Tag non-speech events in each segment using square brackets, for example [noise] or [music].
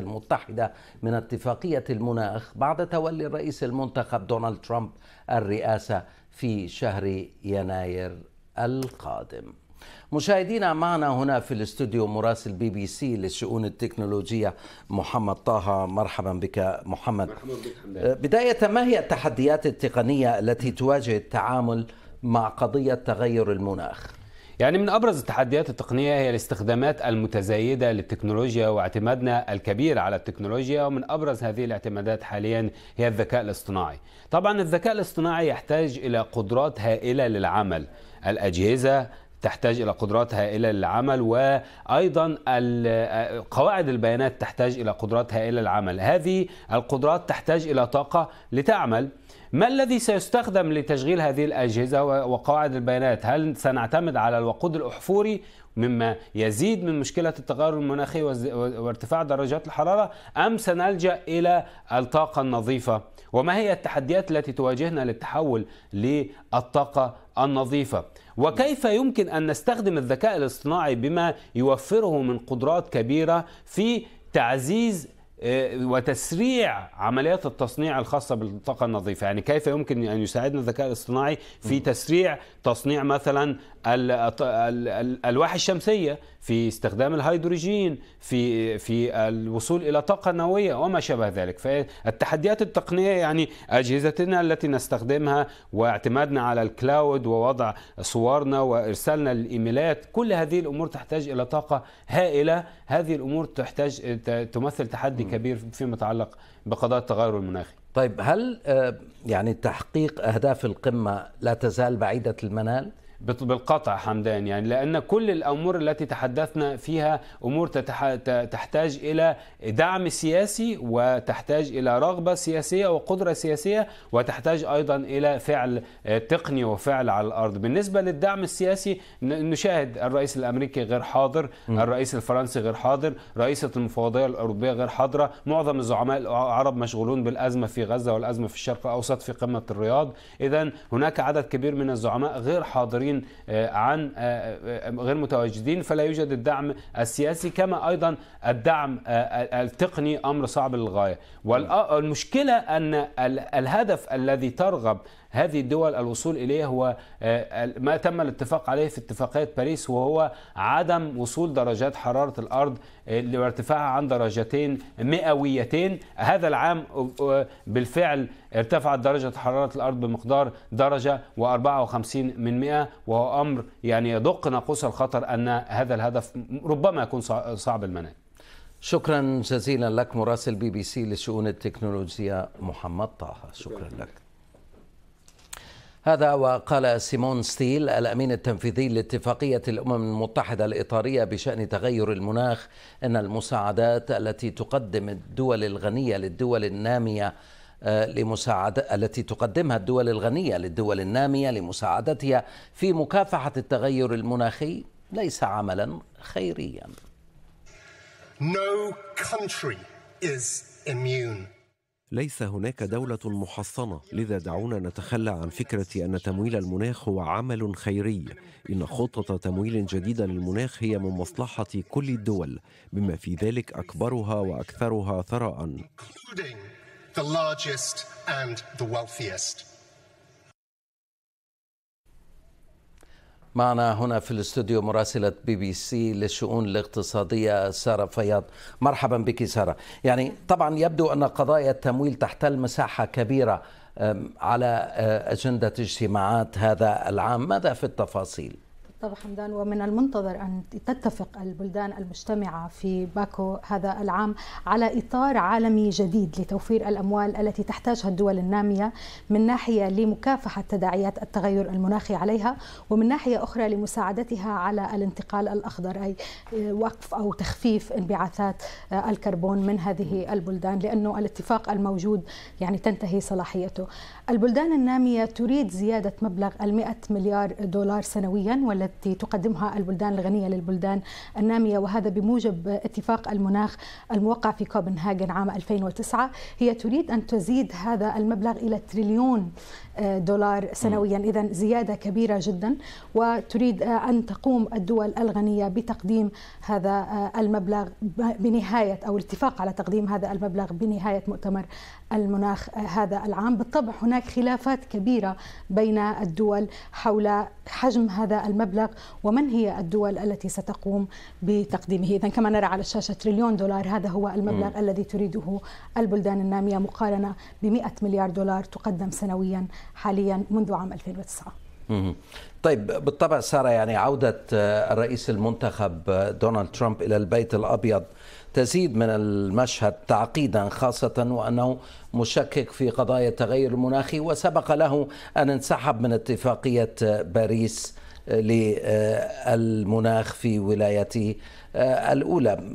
المتحدة من اتفاقية المناخ بعد تولي الرئيس المنتخب دونالد ترامب الرئاسة في شهر يناير القادم مشاهدينا معنا هنا في الاستوديو مراسل بي بي سي للشؤون التكنولوجية محمد طه مرحبا بك محمد مرحبا بك أه، بداية ما هي التحديات التقنية التي تواجه التعامل مع قضية تغير المناخ؟ يعني من أبرز التحديات التقنية هي الاستخدامات المتزايدة للتكنولوجيا واعتمادنا الكبير على التكنولوجيا ومن أبرز هذه الاعتمادات حاليا هي الذكاء الاصطناعي طبعا الذكاء الاصطناعي يحتاج إلى قدرات هائلة للعمل الأجهزة تحتاج الى قدرات هائله للعمل وايضا قواعد البيانات تحتاج الى قدرات هائله للعمل هذه القدرات تحتاج الى طاقه لتعمل ما الذي سيستخدم لتشغيل هذه الأجهزة وقواعد البيانات هل سنعتمد على الوقود الأحفوري مما يزيد من مشكلة التغير المناخي وارتفاع درجات الحرارة أم سنلجأ إلى الطاقة النظيفة وما هي التحديات التي تواجهنا للتحول للطاقة النظيفة وكيف يمكن أن نستخدم الذكاء الاصطناعي بما يوفره من قدرات كبيرة في تعزيز آه، وتسريع عمليات التصنيع الخاصة بالطاقة النظيفة يعني كيف يمكن أن يساعدنا الذكاء الاصطناعي في تسريع تصنيع مثلا الالواح الشمسيه في استخدام الهيدروجين في في الوصول الى طاقه نوويه وما شابه ذلك فالتحديات التقنيه يعني اجهزتنا التي نستخدمها واعتمادنا على الكلاود ووضع صورنا وارسالنا الايميلات كل هذه الامور تحتاج الى طاقه هائله هذه الامور تحتاج تمثل تحدي كبير فيما يتعلق بقضايا التغير المناخي طيب هل آه، يعني تحقيق اهداف القمه لا تزال بعيده المنال بالقطع حمدان يعني لأن كل الأمور التي تحدثنا فيها أمور تحتاج إلى دعم سياسي وتحتاج إلى رغبة سياسية وقدرة سياسية وتحتاج أيضا إلى فعل آه، تقني وفعل على الأرض بالنسبة للدعم السياسي نشاهد الرئيس الأمريكي غير حاضر الرئيس الفرنسي غير حاضر رئيسة المفوضية الأوروبية غير حاضرة معظم الزعماء العرب مشغولون بالأزمة في غزة والأزمة في الشرق الأوسط في قمة الرياض إذا هناك عدد كبير من الزعماء غير حاضرين المسؤولين آه، عن آه، آه، غير متواجدين فلا يوجد الدعم السياسي كما أيضا الدعم التقني أمر صعب للغاية والمشكلة أن الهدف الذي ترغب هذه الدول الوصول إليه هو آه، ما تم الاتفاق عليه في اتفاقية باريس وهو عدم وصول درجات حرارة الأرض لارتفاعها آه، عن درجتين مئويتين هذا العام آه، بالفعل ارتفعت درجة حرارة الأرض بمقدار درجة و54 من 100 وهو أمر يعني يدق ناقوس الخطر أن هذا الهدف ربما يكون صعب المنال شكرا جزيلا لك مراسل بي بي سي لشؤون التكنولوجيا محمد طه شكرا لك هذا وقال سيمون ستيل الامين التنفيذي لاتفاقيه الامم المتحده الاطاريه بشان تغير المناخ ان المساعدات التي تقدم الدول الغنيه للدول الناميه آه، لمساعدة التي تقدمها الدول الغنية للدول النامية لمساعدتها في مكافحة التغير المناخي ليس عملا خيريا. No country is immune. ليس هناك دولة محصنة لذا دعونا نتخلى عن فكرة أن تمويل المناخ هو عمل خيري إن خطة تمويل جديدة للمناخ هي من مصلحة كل الدول بما في ذلك أكبرها وأكثرها ثراء معنا هنا في الاستوديو مراسلة بي بي سي للشؤون الاقتصادية سارة فياض مرحبا بك سارة يعني طبعا يبدو أن قضايا التمويل تحتل مساحة كبيرة على أجندة اجتماعات هذا العام ماذا في التفاصيل؟ طب حمدان ومن المنتظر أن تتفق البلدان المجتمعة في باكو هذا العام على إطار عالمي جديد لتوفير الأموال التي تحتاجها الدول النامية من ناحية لمكافحة تداعيات التغير المناخي عليها ومن ناحية أخرى لمساعدتها على الانتقال الأخضر أي وقف أو تخفيف انبعاثات الكربون من هذه البلدان لأنه الاتفاق الموجود يعني تنتهي صلاحيته البلدان النامية تريد زيادة مبلغ المئة مليار دولار سنويا والذي التي تقدمها البلدان الغنية للبلدان النامية وهذا بموجب اتفاق المناخ الموقع في كوبنهاجن عام 2009 هي تريد أن تزيد هذا المبلغ إلى تريليون آه، دولار سنويا إذا زيادة كبيرة جدا وتريد آه، أن تقوم الدول الغنية بتقديم هذا آه، المبلغ بنهاية أو الاتفاق على تقديم هذا المبلغ بنهاية مؤتمر المناخ هذا العام بالطبع هناك خلافات كبيرة بين الدول حول حجم هذا المبلغ ومن هي الدول التي ستقوم بتقديمه إذا كما نرى على الشاشة تريليون دولار هذا هو المبلغ م. الذي تريده البلدان النامية مقارنة ب 100 مليار دولار تقدم سنويا حاليا منذ عام 2009 طيب بالطبع ساره يعني عوده آه، الرئيس المنتخب آه، دونالد ترامب الى البيت الابيض تزيد من المشهد تعقيدا خاصه وانه مشكك في قضايا التغير المناخي وسبق له ان انسحب من اتفاقيه آه، باريس للمناخ في ولايته الاولى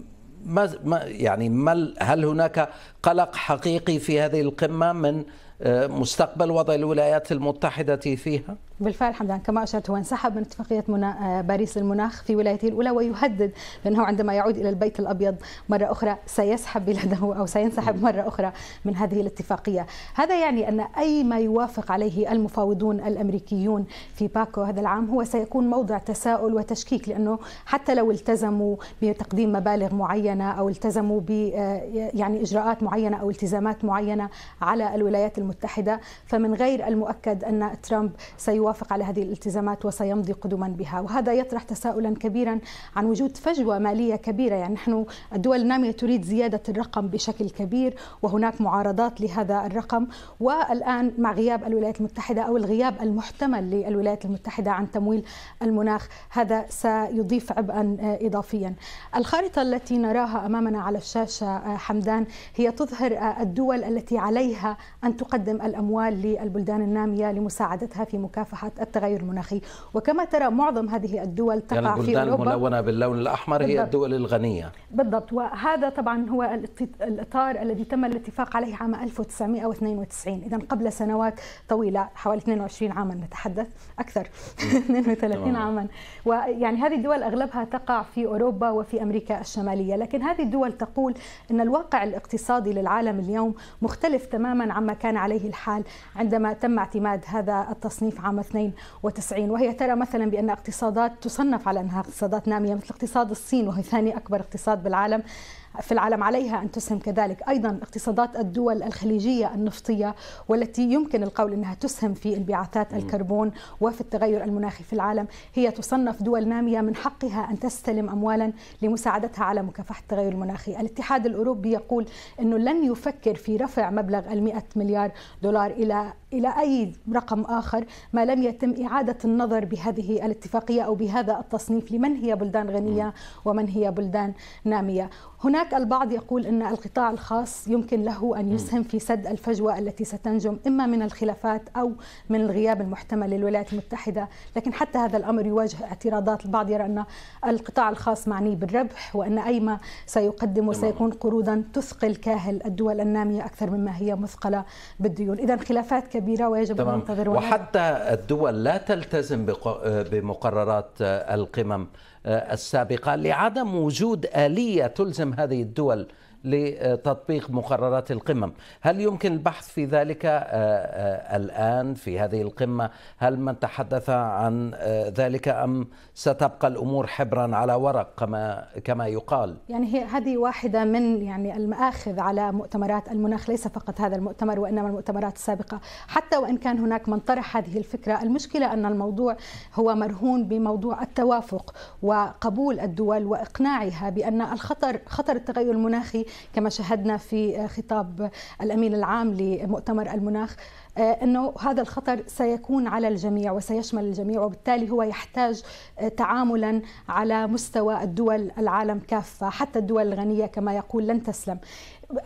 ما يعني ما هل هناك قلق حقيقي في هذه القمه من آه، مستقبل وضع الولايات المتحدة فيها؟ بالفعل حمدان كما أشرت هو انسحب من اتفاقية منا... آه، باريس المناخ في ولايته الأولى ويهدد بأنه عندما يعود إلى البيت الأبيض مرة أخرى سيسحب بلاده أو سينسحب مرة أخرى من هذه الاتفاقية هذا يعني أن أي ما يوافق عليه المفاوضون الأمريكيون في باكو هذا العام هو سيكون موضع تساؤل وتشكيك لأنه حتى لو التزموا بتقديم مبالغ معينة أو التزموا ب آه، يعني إجراءات معينة أو التزامات معينة على الولايات المتحدة المتحدة فمن غير المؤكد أن ترامب سيوافق على هذه الالتزامات وسيمضي قدما بها وهذا يطرح تساؤلا كبيرا عن وجود فجوة مالية كبيرة يعني نحن الدول النامية تريد زيادة الرقم بشكل كبير وهناك معارضات لهذا الرقم والآن مع غياب الولايات المتحدة أو الغياب المحتمل للولايات المتحدة عن تمويل المناخ هذا سيضيف عبئا إضافيا الخارطة التي نراها أمامنا على الشاشة حمدان هي تظهر الدول التي عليها أن تقدم تقدم الأموال للبلدان النامية لمساعدتها في مكافحة التغير المناخي وكما ترى معظم هذه الدول تقع يعني البلدان في أوروبا الملونة باللون الأحمر بالضبط. هي الدول الغنية بالضبط وهذا طبعا هو الإطار الذي تم الاتفاق عليه عام 1992 إذا قبل سنوات طويلة حوالي 22 عاما نتحدث أكثر 32 [laughs] عاما ويعني هذه الدول أغلبها تقع في أوروبا وفي أمريكا الشمالية لكن هذه الدول تقول أن الواقع الاقتصادي للعالم اليوم مختلف تماما عما كان عليه عليه الحال عندما تم اعتماد هذا التصنيف عام 92 وهي ترى مثلا بأن اقتصادات تصنف على أنها اقتصادات نامية مثل اقتصاد الصين وهي ثاني أكبر اقتصاد بالعالم في العالم عليها أن تسهم كذلك أيضا اقتصادات الدول الخليجية النفطية والتي يمكن القول أنها تسهم في انبعاثات الكربون وفي التغير المناخي في العالم هي تصنف دول نامية من حقها أن تستلم أموالا لمساعدتها على مكافحة التغير المناخي الاتحاد الأوروبي يقول أنه لن يفكر في رفع مبلغ المئة مليار دولار إلى إلى أي رقم آخر ما لم يتم إعادة النظر بهذه الاتفاقية أو بهذا التصنيف لمن هي بلدان غنية ومن هي بلدان نامية هناك البعض يقول أن القطاع الخاص يمكن له أن يسهم في سد الفجوة التي ستنجم إما من الخلافات أو من الغياب المحتمل للولايات المتحدة لكن حتى هذا الأمر يواجه اعتراضات البعض يرى أن القطاع الخاص معني بالربح وأن أي ما سيقدم وسيكون قروضا تثقل كاهل الدول النامية أكثر مما هي مثقلة بالديون إذا خلافات كبيرة كبيره ويجب ان ننتظر وحتى الدول لا تلتزم بمقررات آه، القمم آه، السابقه لعدم وجود اليه تلزم هذه الدول لتطبيق مقررات القمم هل يمكن البحث في ذلك آه، آه، الآن في هذه القمة هل من تحدث عن آه، ذلك أم ستبقى الأمور حبرا على ورق كما كما يقال يعني هي هذه واحدة من يعني المآخذ على مؤتمرات المناخ ليس فقط هذا المؤتمر وإنما المؤتمرات السابقة حتى وإن كان هناك من طرح هذه الفكرة المشكلة أن الموضوع هو مرهون بموضوع التوافق وقبول الدول وإقناعها بأن الخطر خطر التغير المناخي كما شاهدنا في خطاب الامين العام لمؤتمر المناخ آه، انه هذا الخطر سيكون على الجميع وسيشمل الجميع وبالتالي هو يحتاج آه، تعاملا على مستوى الدول العالم كافه حتى الدول الغنيه كما يقول لن تسلم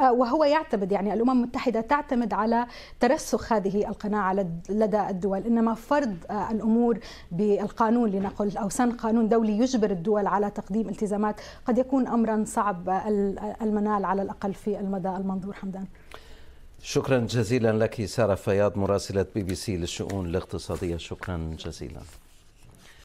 آه، وهو يعتمد يعني الامم المتحده تعتمد على ترسخ هذه القناعه لدى الدول انما فرض آه، الامور بالقانون لنقل او سن قانون دولي يجبر الدول على تقديم التزامات قد يكون امرا صعب المنال على الاقل في المدى المنظور حمدان شكرا جزيلا لك ساره فياض مراسله بي بي سي للشؤون الاقتصاديه شكرا جزيلا